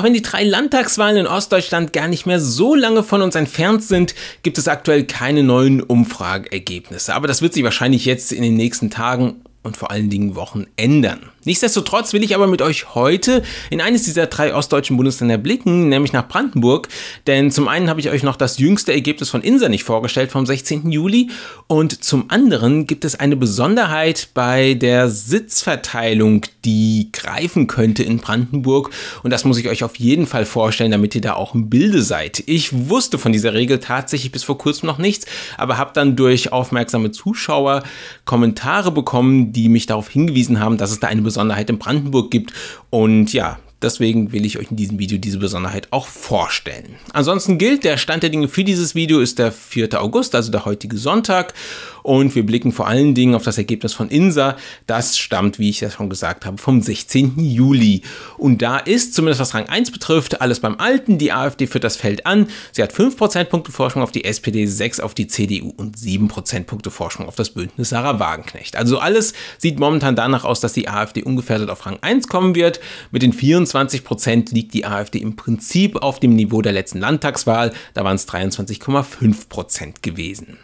Auch wenn die drei Landtagswahlen in Ostdeutschland gar nicht mehr so lange von uns entfernt sind, gibt es aktuell keine neuen Umfrageergebnisse. Aber das wird sich wahrscheinlich jetzt in den nächsten Tagen und vor allen Dingen Wochen ändern. Nichtsdestotrotz will ich aber mit euch heute in eines dieser drei ostdeutschen Bundesländer blicken, nämlich nach Brandenburg. Denn zum einen habe ich euch noch das jüngste Ergebnis von Insa nicht vorgestellt vom 16. Juli und zum anderen gibt es eine Besonderheit bei der Sitzverteilung, die greifen könnte in Brandenburg und das muss ich euch auf jeden Fall vorstellen, damit ihr da auch im Bilde seid. Ich wusste von dieser Regel tatsächlich bis vor kurzem noch nichts, aber habe dann durch aufmerksame Zuschauer Kommentare bekommen, die mich darauf hingewiesen haben, dass es da eine Besonderheit in Brandenburg gibt. Und ja, Deswegen will ich euch in diesem Video diese Besonderheit auch vorstellen. Ansonsten gilt, der Stand der Dinge für dieses Video ist der 4. August, also der heutige Sonntag. Und wir blicken vor allen Dingen auf das Ergebnis von INSA. Das stammt, wie ich ja schon gesagt habe, vom 16. Juli. Und da ist, zumindest was Rang 1 betrifft, alles beim Alten. Die AfD führt das Feld an. Sie hat 5 Prozentpunkte Forschung auf die SPD, 6 auf die CDU und 7 Prozentpunkte Forschung auf das Bündnis Sarah Wagenknecht. Also alles sieht momentan danach aus, dass die AfD ungefährdet auf Rang 1 kommen wird. Mit den 24 25 Prozent liegt die AfD im Prinzip auf dem Niveau der letzten Landtagswahl, da waren es 23,5 Prozent gewesen.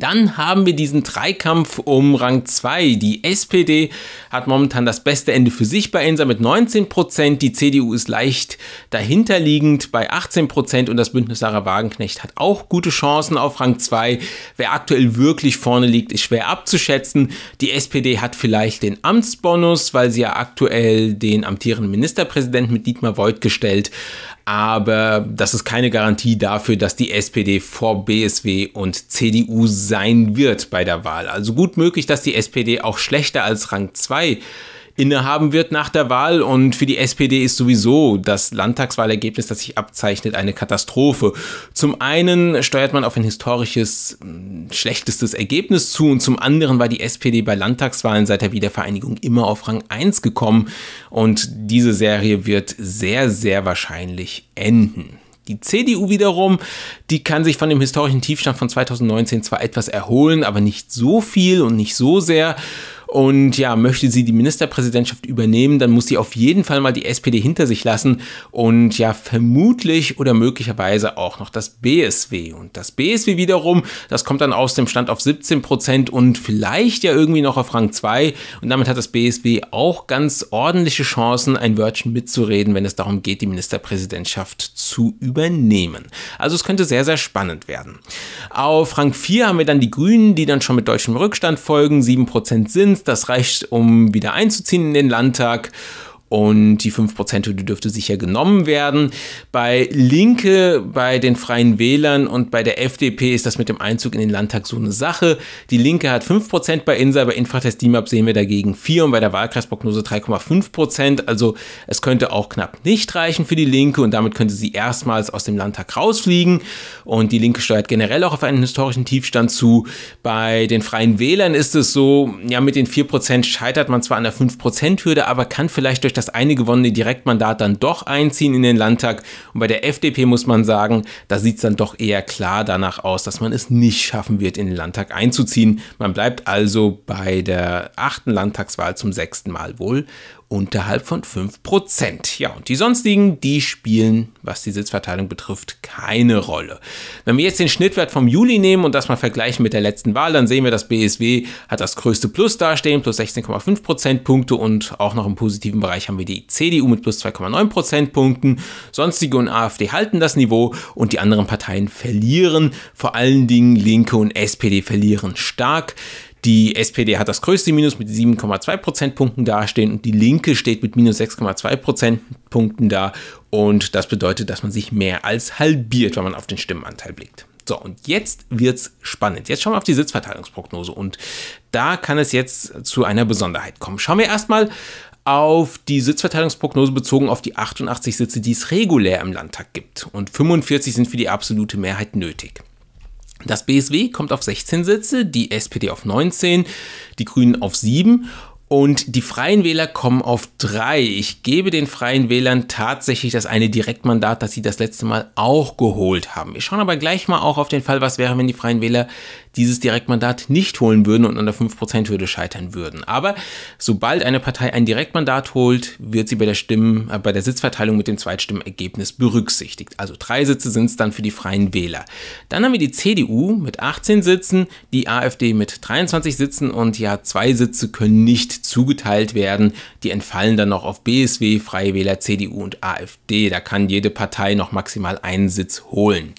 Dann haben wir diesen Dreikampf um Rang 2. Die SPD hat momentan das beste Ende für sich bei Insa mit 19%, die CDU ist leicht dahinterliegend bei 18% und das Bündnis Sarah Wagenknecht hat auch gute Chancen auf Rang 2. Wer aktuell wirklich vorne liegt, ist schwer abzuschätzen. Die SPD hat vielleicht den Amtsbonus, weil sie ja aktuell den amtierenden Ministerpräsidenten mit Dietmar Voigt gestellt, aber das ist keine Garantie dafür, dass die SPD vor BSW und CDU sein wird bei der Wahl. Also gut möglich, dass die SPD auch schlechter als Rang 2 innehaben wird nach der Wahl. Und für die SPD ist sowieso das Landtagswahlergebnis, das sich abzeichnet, eine Katastrophe. Zum einen steuert man auf ein historisches hm, schlechtestes Ergebnis zu und zum anderen war die SPD bei Landtagswahlen seit der Wiedervereinigung immer auf Rang 1 gekommen. Und diese Serie wird sehr, sehr wahrscheinlich enden. Die CDU wiederum, die kann sich von dem historischen Tiefstand von 2019 zwar etwas erholen, aber nicht so viel und nicht so sehr. Und ja, möchte sie die Ministerpräsidentschaft übernehmen, dann muss sie auf jeden Fall mal die SPD hinter sich lassen und ja, vermutlich oder möglicherweise auch noch das BSW. Und das BSW wiederum, das kommt dann aus dem Stand auf 17 und vielleicht ja irgendwie noch auf Rang 2. Und damit hat das BSW auch ganz ordentliche Chancen, ein Wörtchen mitzureden, wenn es darum geht, die Ministerpräsidentschaft zu übernehmen. Also es könnte sehr, sehr spannend werden. Auf Rang 4 haben wir dann die Grünen, die dann schon mit deutschem Rückstand folgen. 7% sind das reicht, um wieder einzuziehen in den Landtag und die 5%-Hürde dürfte sicher genommen werden. Bei Linke, bei den Freien Wählern und bei der FDP ist das mit dem Einzug in den Landtag so eine Sache. Die Linke hat 5% bei INSA, bei Infratest DIMAP sehen wir dagegen 4 und bei der Wahlkreisprognose 3,5%. Also es könnte auch knapp nicht reichen für die Linke und damit könnte sie erstmals aus dem Landtag rausfliegen. Und die Linke steuert generell auch auf einen historischen Tiefstand zu. Bei den Freien Wählern ist es so, ja, mit den 4% scheitert man zwar an der 5%-Hürde, aber kann vielleicht durch das dass einige gewonnene Direktmandat dann doch einziehen in den Landtag. Und bei der FDP muss man sagen, da sieht es dann doch eher klar danach aus, dass man es nicht schaffen wird, in den Landtag einzuziehen. Man bleibt also bei der achten Landtagswahl zum sechsten Mal wohl unterhalb von 5%. Ja, und die sonstigen, die spielen, was die Sitzverteilung betrifft, keine Rolle. Wenn wir jetzt den Schnittwert vom Juli nehmen und das mal vergleichen mit der letzten Wahl, dann sehen wir, dass BSW hat das größte Plus dastehen, plus 16,5 Prozentpunkte und auch noch im positiven Bereich haben wir die CDU mit plus 2,9 Prozentpunkten. Sonstige und AfD halten das Niveau und die anderen Parteien verlieren, vor allen Dingen Linke und SPD verlieren stark. Die SPD hat das größte Minus mit 7,2 Prozentpunkten dastehen und die Linke steht mit minus 6,2 Prozentpunkten da. Und das bedeutet, dass man sich mehr als halbiert, wenn man auf den Stimmenanteil blickt. So, und jetzt wird's spannend. Jetzt schauen wir auf die Sitzverteilungsprognose und da kann es jetzt zu einer Besonderheit kommen. Schauen wir erstmal auf die Sitzverteilungsprognose bezogen auf die 88 Sitze, die es regulär im Landtag gibt. Und 45 sind für die absolute Mehrheit nötig. Das BSW kommt auf 16 Sitze, die SPD auf 19, die Grünen auf 7 und die Freien Wähler kommen auf 3. Ich gebe den Freien Wählern tatsächlich das eine Direktmandat, das sie das letzte Mal auch geholt haben. Wir schauen aber gleich mal auch auf den Fall, was wäre, wenn die Freien Wähler dieses Direktmandat nicht holen würden und an der 5%-Hürde scheitern würden. Aber sobald eine Partei ein Direktmandat holt, wird sie bei der, Stimmen, äh, bei der Sitzverteilung mit dem Zweitstimmenergebnis berücksichtigt. Also drei Sitze sind es dann für die Freien Wähler. Dann haben wir die CDU mit 18 Sitzen, die AfD mit 23 Sitzen und ja, zwei Sitze können nicht zugeteilt werden. Die entfallen dann noch auf BSW, Freie Wähler, CDU und AfD. Da kann jede Partei noch maximal einen Sitz holen.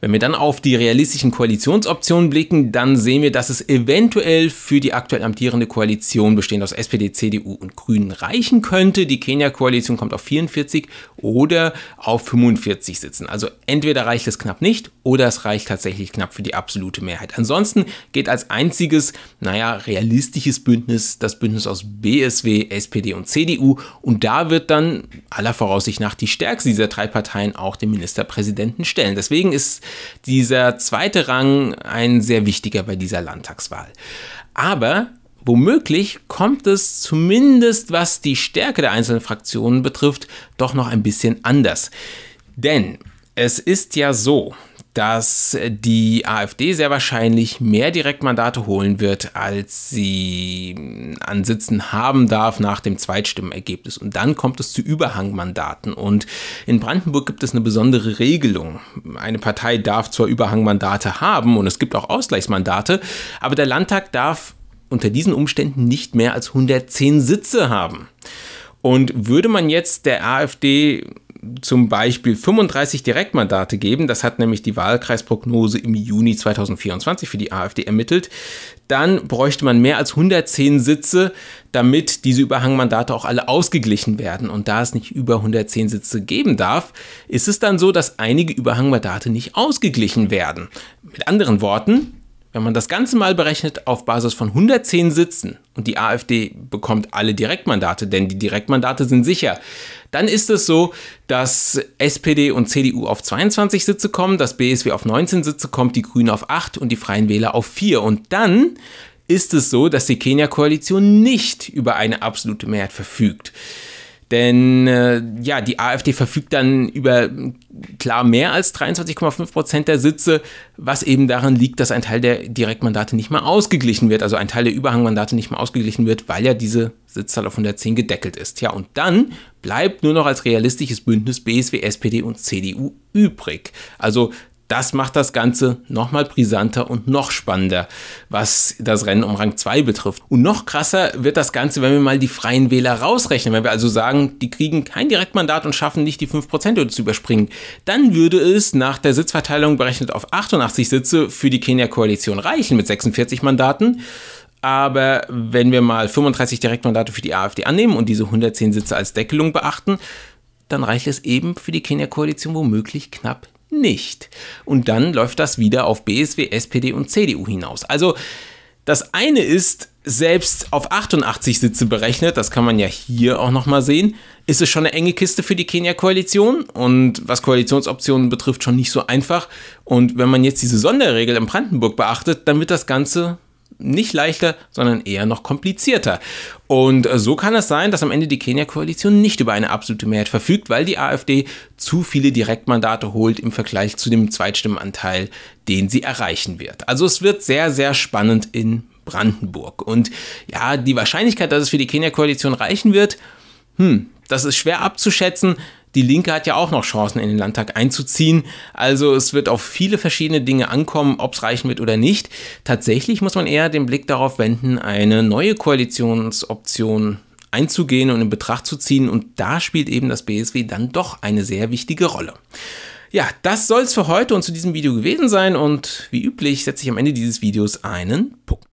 Wenn wir dann auf die realistischen Koalitionsoptionen blicken, dann sehen wir, dass es eventuell für die aktuell amtierende Koalition bestehend aus SPD, CDU und Grünen reichen könnte. Die Kenia-Koalition kommt auf 44 oder auf 45 Sitzen. Also entweder reicht es knapp nicht oder es reicht tatsächlich knapp für die absolute Mehrheit. Ansonsten geht als einziges, naja, realistisches Bündnis das Bündnis aus BSW, SPD und CDU und da wird dann aller Voraussicht nach die stärkste dieser drei Parteien auch den Ministerpräsidenten stellen. Deswegen ist dieser zweite Rang ein sehr wichtiger bei dieser Landtagswahl. Aber womöglich kommt es zumindest, was die Stärke der einzelnen Fraktionen betrifft, doch noch ein bisschen anders. Denn es ist ja so, dass die AfD sehr wahrscheinlich mehr Direktmandate holen wird, als sie hm, an Sitzen haben darf nach dem Zweitstimmenergebnis. Und dann kommt es zu Überhangmandaten. Und in Brandenburg gibt es eine besondere Regelung. Eine Partei darf zwar Überhangmandate haben und es gibt auch Ausgleichsmandate, aber der Landtag darf unter diesen Umständen nicht mehr als 110 Sitze haben. Und würde man jetzt der AfD zum Beispiel 35 Direktmandate geben, das hat nämlich die Wahlkreisprognose im Juni 2024 für die AfD ermittelt, dann bräuchte man mehr als 110 Sitze, damit diese Überhangmandate auch alle ausgeglichen werden. Und da es nicht über 110 Sitze geben darf, ist es dann so, dass einige Überhangmandate nicht ausgeglichen werden. Mit anderen Worten, wenn man das Ganze mal berechnet auf Basis von 110 Sitzen und die AfD bekommt alle Direktmandate, denn die Direktmandate sind sicher, dann ist es so, dass SPD und CDU auf 22 Sitze kommen, das BSW auf 19 Sitze kommt, die Grünen auf 8 und die Freien Wähler auf 4. Und dann ist es so, dass die Kenia-Koalition nicht über eine absolute Mehrheit verfügt. Denn äh, ja, die AfD verfügt dann über klar mehr als 23,5 Prozent der Sitze, was eben daran liegt, dass ein Teil der Direktmandate nicht mehr ausgeglichen wird, also ein Teil der Überhangmandate nicht mehr ausgeglichen wird, weil ja diese Sitzzahl auf 110 gedeckelt ist. Ja, und dann bleibt nur noch als realistisches Bündnis BSW, SPD und CDU übrig. Also das macht das Ganze nochmal brisanter und noch spannender, was das Rennen um Rang 2 betrifft. Und noch krasser wird das Ganze, wenn wir mal die freien Wähler rausrechnen. Wenn wir also sagen, die kriegen kein Direktmandat und schaffen nicht die 5%-Hürde zu überspringen, dann würde es nach der Sitzverteilung berechnet auf 88 Sitze für die Kenia-Koalition reichen mit 46 Mandaten. Aber wenn wir mal 35 Direktmandate für die AfD annehmen und diese 110 Sitze als Deckelung beachten, dann reicht es eben für die Kenia-Koalition womöglich knapp nicht. Und dann läuft das wieder auf BSW, SPD und CDU hinaus. Also das eine ist, selbst auf 88 Sitze berechnet, das kann man ja hier auch nochmal sehen, ist es schon eine enge Kiste für die Kenia-Koalition und was Koalitionsoptionen betrifft, schon nicht so einfach. Und wenn man jetzt diese Sonderregel in Brandenburg beachtet, dann wird das Ganze nicht leichter, sondern eher noch komplizierter. Und äh, so kann es sein, dass am Ende die Kenia-Koalition nicht über eine absolute Mehrheit verfügt, weil die AfD zu viele Direktmandate holt im Vergleich zu dem Zweitstimmenanteil, den sie erreichen wird. Also es wird sehr, sehr spannend in Brandenburg. Und ja, die Wahrscheinlichkeit, dass es für die Kenia-Koalition reichen wird, hm, das ist schwer abzuschätzen. Die Linke hat ja auch noch Chancen, in den Landtag einzuziehen. Also es wird auf viele verschiedene Dinge ankommen, ob es reichen wird oder nicht. Tatsächlich muss man eher den Blick darauf wenden, eine neue Koalitionsoption einzugehen und in Betracht zu ziehen. Und da spielt eben das BSW dann doch eine sehr wichtige Rolle. Ja, das soll es für heute und zu diesem Video gewesen sein. Und wie üblich setze ich am Ende dieses Videos einen Punkt.